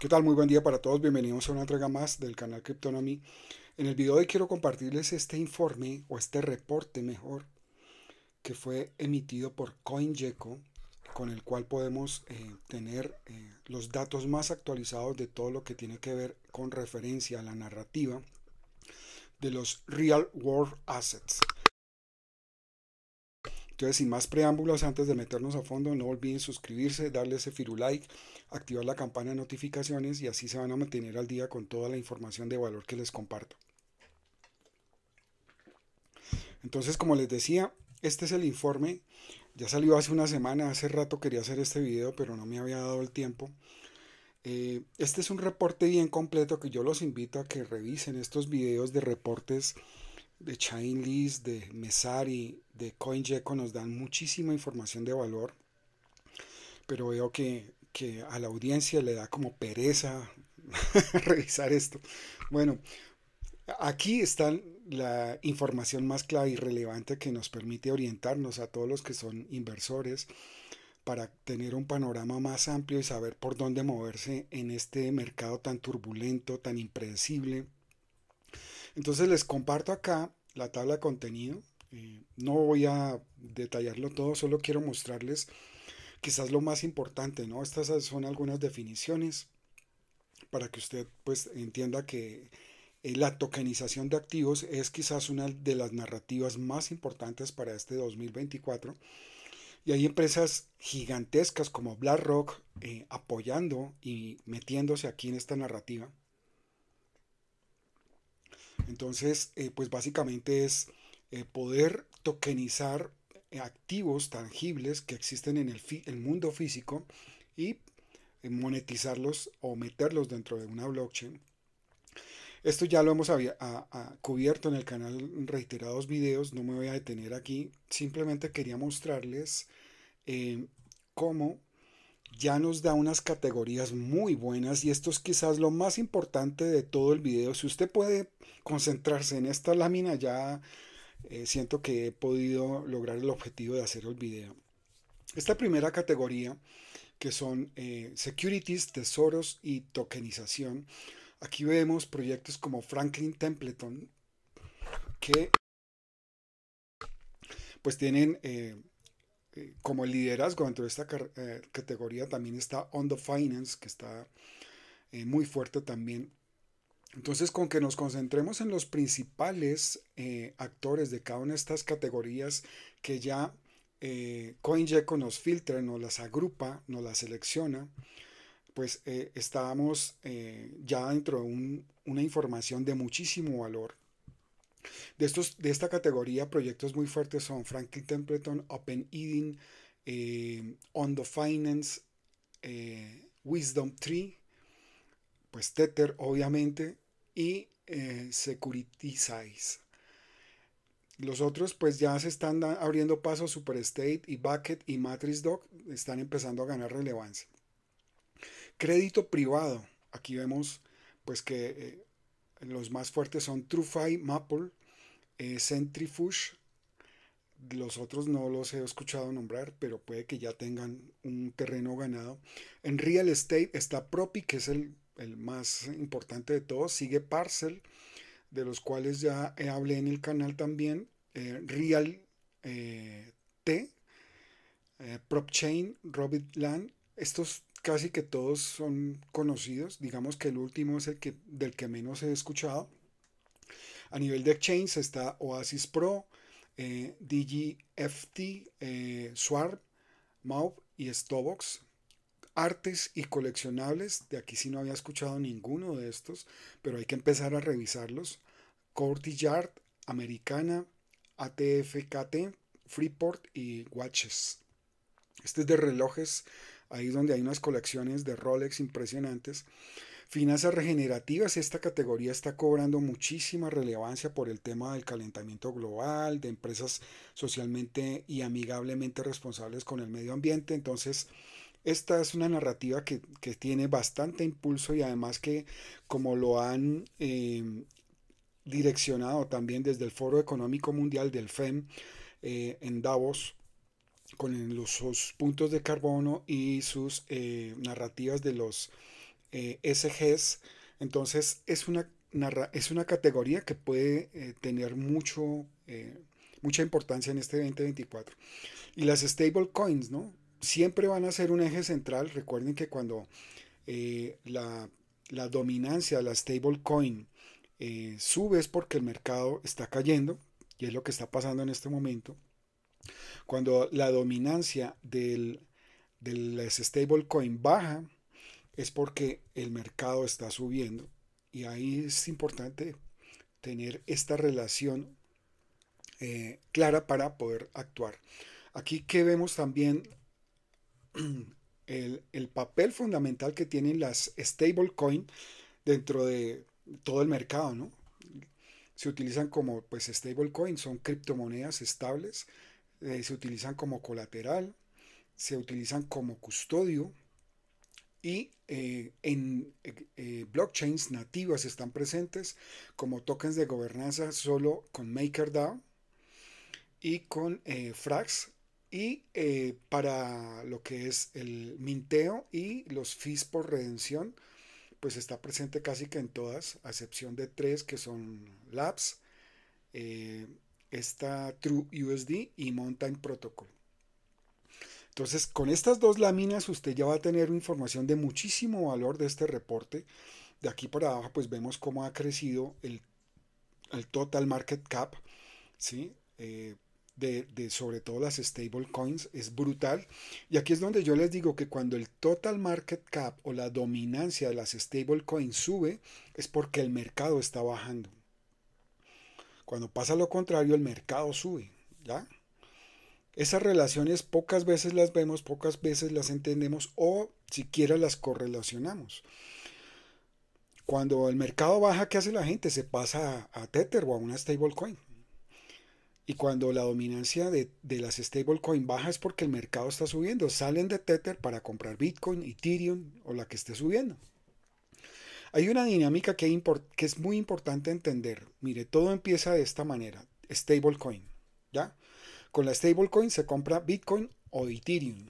¿Qué tal? Muy buen día para todos. Bienvenidos a una entrega más del canal Cryptonomy. En el video de hoy quiero compartirles este informe o este reporte mejor que fue emitido por CoinGecko con el cual podemos eh, tener eh, los datos más actualizados de todo lo que tiene que ver con referencia a la narrativa de los real world assets. Entonces, sin más preámbulos, antes de meternos a fondo, no olviden suscribirse, darle ese firulike, activar la campana de notificaciones y así se van a mantener al día con toda la información de valor que les comparto. Entonces, como les decía, este es el informe. Ya salió hace una semana, hace rato quería hacer este video, pero no me había dado el tiempo. Eh, este es un reporte bien completo que yo los invito a que revisen estos videos de reportes de Chainlist, de Mesari, de CoinGecko nos dan muchísima información de valor, pero veo que, que a la audiencia le da como pereza revisar esto. Bueno, aquí está la información más clave y relevante que nos permite orientarnos a todos los que son inversores para tener un panorama más amplio y saber por dónde moverse en este mercado tan turbulento, tan impredecible. Entonces les comparto acá la tabla contenido. Eh, no voy a detallarlo todo, solo quiero mostrarles quizás lo más importante, ¿no? Estas son algunas definiciones para que usted pues entienda que eh, la tokenización de activos es quizás una de las narrativas más importantes para este 2024. Y hay empresas gigantescas como BlackRock eh, apoyando y metiéndose aquí en esta narrativa. Entonces, eh, pues básicamente es eh, poder tokenizar eh, activos tangibles que existen en el, mundo físico y monetizarlos o meterlos dentro de una blockchain. Esto ya lo hemos cubierto en el canal reiterados videos, no me voy a detener aquí, simplemente quería mostrarles cómo ya nos da unas categorías muy buenas y esto es quizás lo más importante de todo el video. Si usted puede concentrarse en esta lámina ya eh, siento que he podido lograr el objetivo de hacer el video. Esta primera categoría que son eh, securities, tesoros y tokenización. Aquí vemos proyectos como Franklin Templeton que pues tienen eh, como liderazgo dentro de esta eh, categoría también está On the Finance, que está eh, muy fuerte también. Entonces, con que nos concentremos en los principales eh, actores de cada una de estas categorías que ya CoinGecko nos filtra, nos las agrupa, nos las selecciona, pues estamos ya dentro de una información de muchísimo valor de, estos, de esta categoría, proyectos muy fuertes son Franklin Templeton, Open Eating, eh, On the Finance, eh, Wisdom Tree, pues Tether, obviamente, y eh, Los otros pues ya se están abriendo paso, Superstate y Bucket y Matrix Doc están empezando a ganar relevancia. Crédito privado. Aquí vemos pues que eh, los más fuertes son TrueFi, Maple, eh, Centrifuge, los otros no los he escuchado nombrar, pero puede que ya tengan un terreno ganado. En real estate está Propi, que es el, más importante de todos. Sigue Parcel, de los cuales ya hablé en el canal también. Eh, real eh, T, eh, PropChain, Robitland Estos casi que todos son conocidos. Digamos que el último es el que, del que menos he escuchado. A nivel de exchange está Oasis Pro, eh, DigiFT, eh, Swarm, y Stobox. Artes y coleccionables, de aquí sí no había escuchado ninguno de estos, pero hay que empezar a revisarlos. Courtyard, Americana, ATFKT, Freeport y Watches. Este es de relojes, ahí donde hay unas colecciones de Rolex impresionantes. Finanzas regenerativas, esta categoría está cobrando muchísima relevancia por el tema del calentamiento global, de empresas socialmente y amigablemente responsables con el medio ambiente. Entonces, esta es una narrativa que, tiene bastante impulso y además que como lo han eh, direccionado también desde el Foro Económico Mundial del FEM eh, en Davos, con los, sus puntos de carbono y sus eh, narrativas de los eh, SGs. Entonces es una, es una categoría que puede eh, tener mucho, eh, mucha importancia en este 2024. Y las coins ¿no? Siempre van a ser un eje central. Recuerden que cuando la, dominancia de la stablecoin sube es porque el mercado está cayendo, y es lo que está pasando en este momento. Cuando la dominancia del, de las stablecoin baja, es porque el mercado está subiendo y ahí es importante tener esta relación eh, clara para poder actuar. Aquí que vemos también el, papel fundamental que tienen las stablecoin dentro de todo el mercado, ¿no? Se utilizan como pues stablecoin, son criptomonedas estables, eh, se utilizan como colateral, se utilizan como custodio, y eh, en eh, eh, blockchains nativas están presentes como tokens de gobernanza solo con MakerDAO y con Frax y para lo que es el minteo y los fees por redención pues está presente casi que en todas a excepción de tres que son Labs esta TrueUSD y Mountain Protocol entonces, con estas dos láminas usted ya va a tener información de muchísimo valor de este reporte. De aquí para abajo, pues vemos cómo ha crecido el, total market cap, ¿sí? Eh, de, sobre todo las stablecoins es brutal. Y aquí es donde yo les digo que cuando el total market cap o la dominancia de las stablecoins sube es porque el mercado está bajando. Cuando pasa lo contrario, el mercado sube, ¿ya? Esas relaciones pocas veces las vemos, pocas veces las entendemos o siquiera las correlacionamos. Cuando el mercado baja, ¿qué hace la gente? Se pasa a, Tether o a una stablecoin. Y cuando la dominancia de, las stablecoin baja es porque el mercado está subiendo. Salen de Tether para comprar Bitcoin, Ethereum o la que esté subiendo. Hay una dinámica que, que es muy importante entender. Mire, todo empieza de esta manera. Stablecoin. ¿Ya? Con la stablecoin se compra Bitcoin o Ethereum.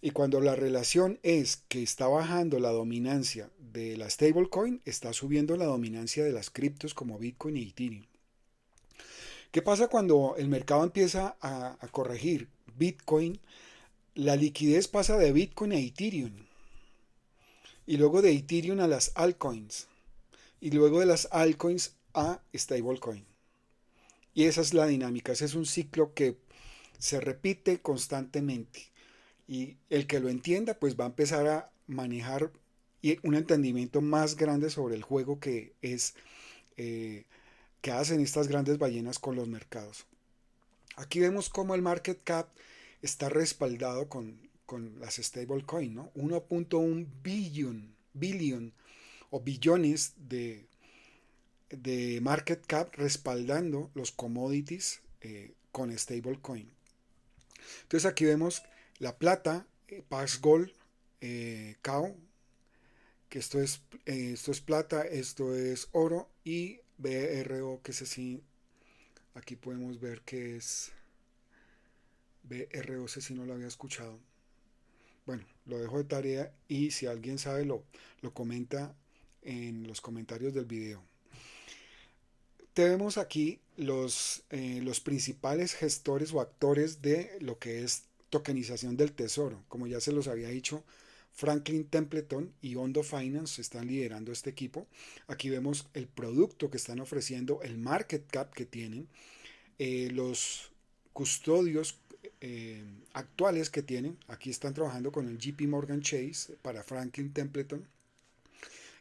Y cuando la relación es que está bajando la dominancia de la stablecoin, está subiendo la dominancia de las criptos como Bitcoin y Ethereum. ¿Qué pasa cuando el mercado empieza a, corregir Bitcoin? La liquidez pasa de Bitcoin a Ethereum. Y luego de Ethereum a las altcoins. Y luego de las altcoins a stablecoin. Y esa es la dinámica, ese es un ciclo que se repite constantemente. Y el que lo entienda, pues va a empezar a manejar un entendimiento más grande sobre el juego que es eh, hacen estas grandes ballenas con los mercados. Aquí vemos cómo el market cap está respaldado con, las stablecoin, ¿no? 1.1 billón, billion o billones de de market cap respaldando los commodities eh, con stablecoin. Entonces aquí vemos la plata, eh, Pax Gold, Cao, eh, que esto es, eh, esto es plata, esto es oro y BRO, que es así. Aquí podemos ver que es BRO, si no lo había escuchado. Bueno, lo dejo de tarea y si alguien sabe lo, lo comenta en los comentarios del video vemos aquí los, eh, los principales gestores o actores de lo que es tokenización del tesoro. Como ya se los había dicho, Franklin Templeton y Ondo Finance están liderando este equipo. Aquí vemos el producto que están ofreciendo, el market cap que tienen, eh, los custodios eh, actuales que tienen. Aquí están trabajando con el JP Morgan Chase para Franklin Templeton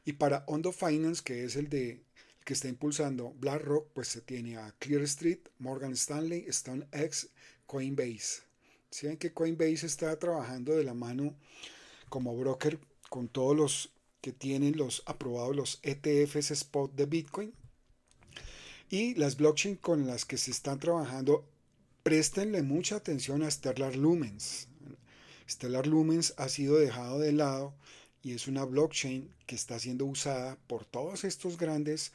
y para Ondo Finance, que es el de que está impulsando BlackRock, pues se tiene a Clear Street, Morgan Stanley, StoneX, Coinbase. Si ven que Coinbase está trabajando de la mano como broker con todos los que tienen los aprobados los ETFs spot de Bitcoin y las blockchain con las que se están trabajando Prestenle mucha atención a Stellar Lumens Stellar Lumens ha sido dejado de lado y es una blockchain que está siendo usada por todos estos grandes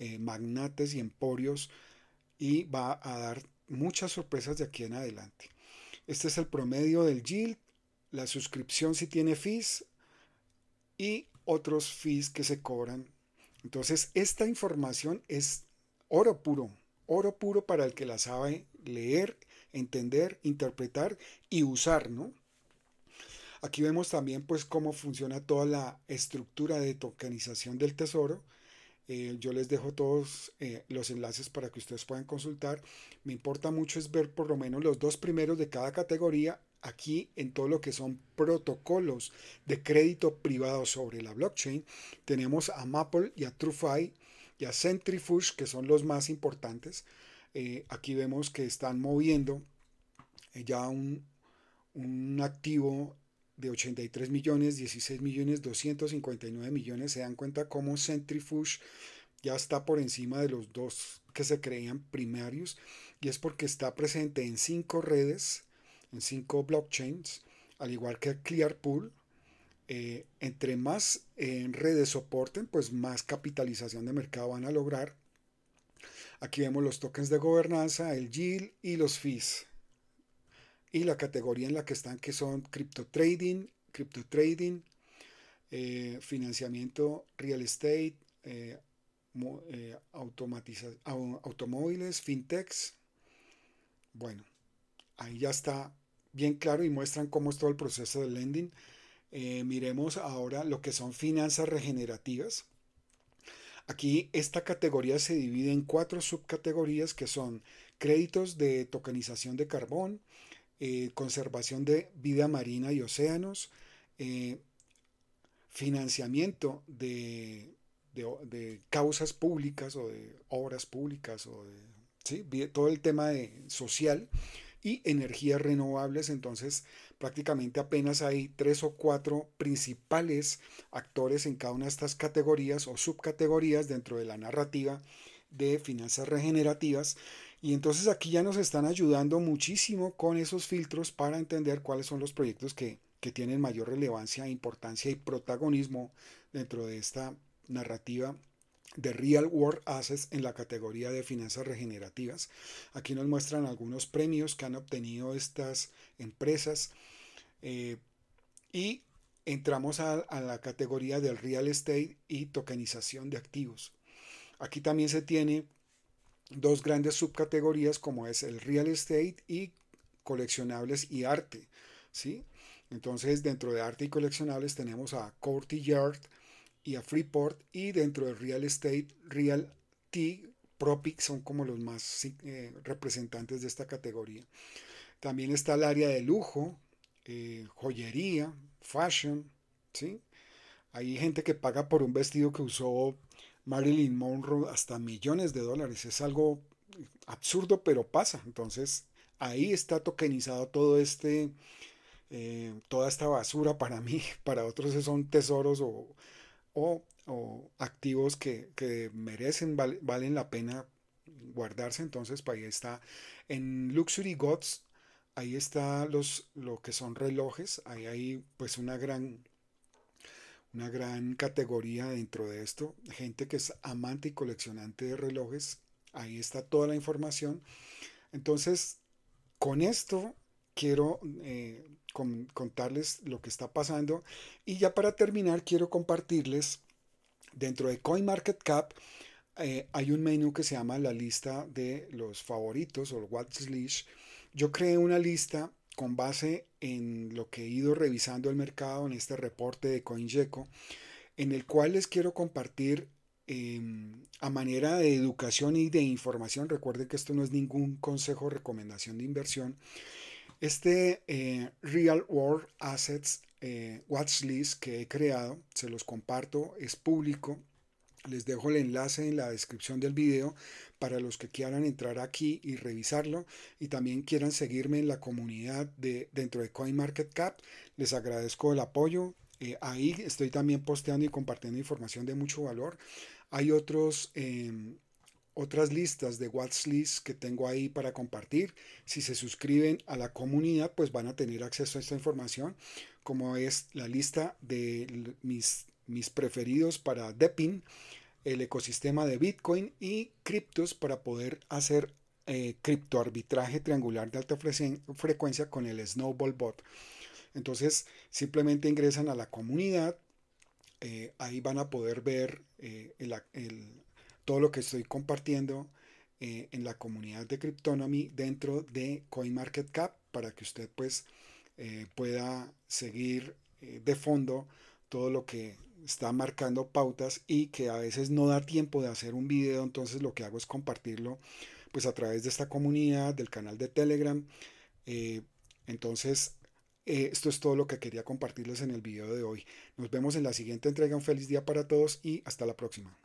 eh, magnates y emporios y va a dar muchas sorpresas de aquí en adelante. Este es el promedio del yield, la suscripción si tiene fees y otros fees que se cobran. Entonces, esta información es oro puro, oro puro para el que la sabe leer, entender, interpretar y usar, Aquí vemos también pues cómo funciona toda la estructura de tokenización del tesoro eh, yo les dejo todos eh, los enlaces para que ustedes puedan consultar. Me importa mucho es ver por lo menos los dos primeros de cada categoría aquí en todo lo que son protocolos de crédito privado sobre la blockchain. Tenemos a Maple y a TrueFi y a Centrifuge que son los más importantes. Eh, aquí vemos que están moviendo ya un, un activo de 83 millones, 16 millones, 259 millones, se dan cuenta cómo Centrifuge ya está por encima de los dos que se creían primarios y es porque está presente en cinco redes, en cinco blockchains, al igual que Clearpool. Eh, entre más redes soporten, pues más capitalización de mercado van a lograr. Aquí vemos los tokens de gobernanza, el yield y los fees y la categoría en la que están que son cripto trading, cripto trading, eh, financiamiento real estate, eh, eh, automóviles, fintechs. Bueno, ahí ya está bien claro y muestran cómo es todo el proceso de lending. miremos ahora lo que son finanzas regenerativas. Aquí esta categoría se divide en cuatro subcategorías que son créditos de tokenización de carbón, eh, conservación de vida marina y océanos, eh, financiamiento de, causas públicas o de obras públicas o todo el tema social y energías renovables. Entonces, prácticamente apenas hay tres o cuatro principales actores en cada una de estas categorías o subcategorías dentro de la narrativa de finanzas regenerativas y entonces aquí ya nos están ayudando muchísimo con esos filtros para entender cuáles son los proyectos que, tienen mayor relevancia, importancia y protagonismo dentro de esta narrativa de Real World Assets en la categoría de finanzas regenerativas. Aquí nos muestran algunos premios que han obtenido estas empresas eh, y entramos a, la categoría del Real Estate y tokenización de activos. Aquí también se tiene dos grandes subcategorías como es el real estate y coleccionables y arte. ¿sí? Entonces dentro de arte y coleccionables tenemos a Courtyard Yard y a Freeport y dentro del real estate, Realty, Propix Propic son como los más eh, representantes de esta categoría. También está el área de lujo, eh, joyería, fashion, ¿sí? Hay gente que paga por un vestido que usó Marilyn Monroe hasta millones de dólares. Es algo absurdo, pero pasa. Entonces, ahí está tokenizado todo este, eh, toda esta basura para mí. Para otros son tesoros o, o, activos que, merecen, valen la pena guardarse. Entonces, pues, ahí está. En Luxury Gods, ahí está los, lo que son relojes. Ahí hay pues una gran una gran categoría dentro de esto. Gente que es amante y coleccionante de relojes. Ahí está toda la información. Entonces, con esto quiero eh, contarles lo que está pasando. Y ya para terminar, quiero compartirles dentro de CoinMarketCap. Eh, hay un menú que se llama la lista de los favoritos o watch Yo creé una lista con base en lo que he ido revisando el mercado en este reporte de CoinGecko, en el cual les quiero compartir em, a manera de educación y de información, recuerden que esto no es ningún consejo o recomendación de inversión, este eh, Real World Assets eh, Watch Watchlist que he creado, se los comparto, es público, les dejo el enlace en la descripción del video para los que quieran entrar aquí y revisarlo y también quieran seguirme en la comunidad de dentro de CoinMarketCap. Les agradezco el apoyo. Eh, ahí estoy también posteando y compartiendo información de mucho valor. Hay otros, em, otras listas de watchlist que tengo ahí para compartir. Si se suscriben a la comunidad, pues van a tener acceso a esta información, como es la lista de mis mis preferidos para Depin, el ecosistema de Bitcoin y criptos para poder hacer cripto eh, criptoarbitraje triangular de alta frecuencia con el Snowball Bot. Entonces, simplemente ingresan a la comunidad, eh, ahí van a poder ver eh, todo lo que estoy compartiendo en la comunidad de Cryptonomy dentro de CoinMarketCap para que usted pues pueda seguir de fondo todo lo que está marcando pautas y que a veces no da tiempo de hacer un video, entonces lo que hago es compartirlo pues a través de esta comunidad, del canal de Telegram. Eh, entonces, eh, esto es todo lo que quería compartirles en el video de hoy. Nos vemos en la siguiente entrega. Un feliz día para todos y hasta la próxima.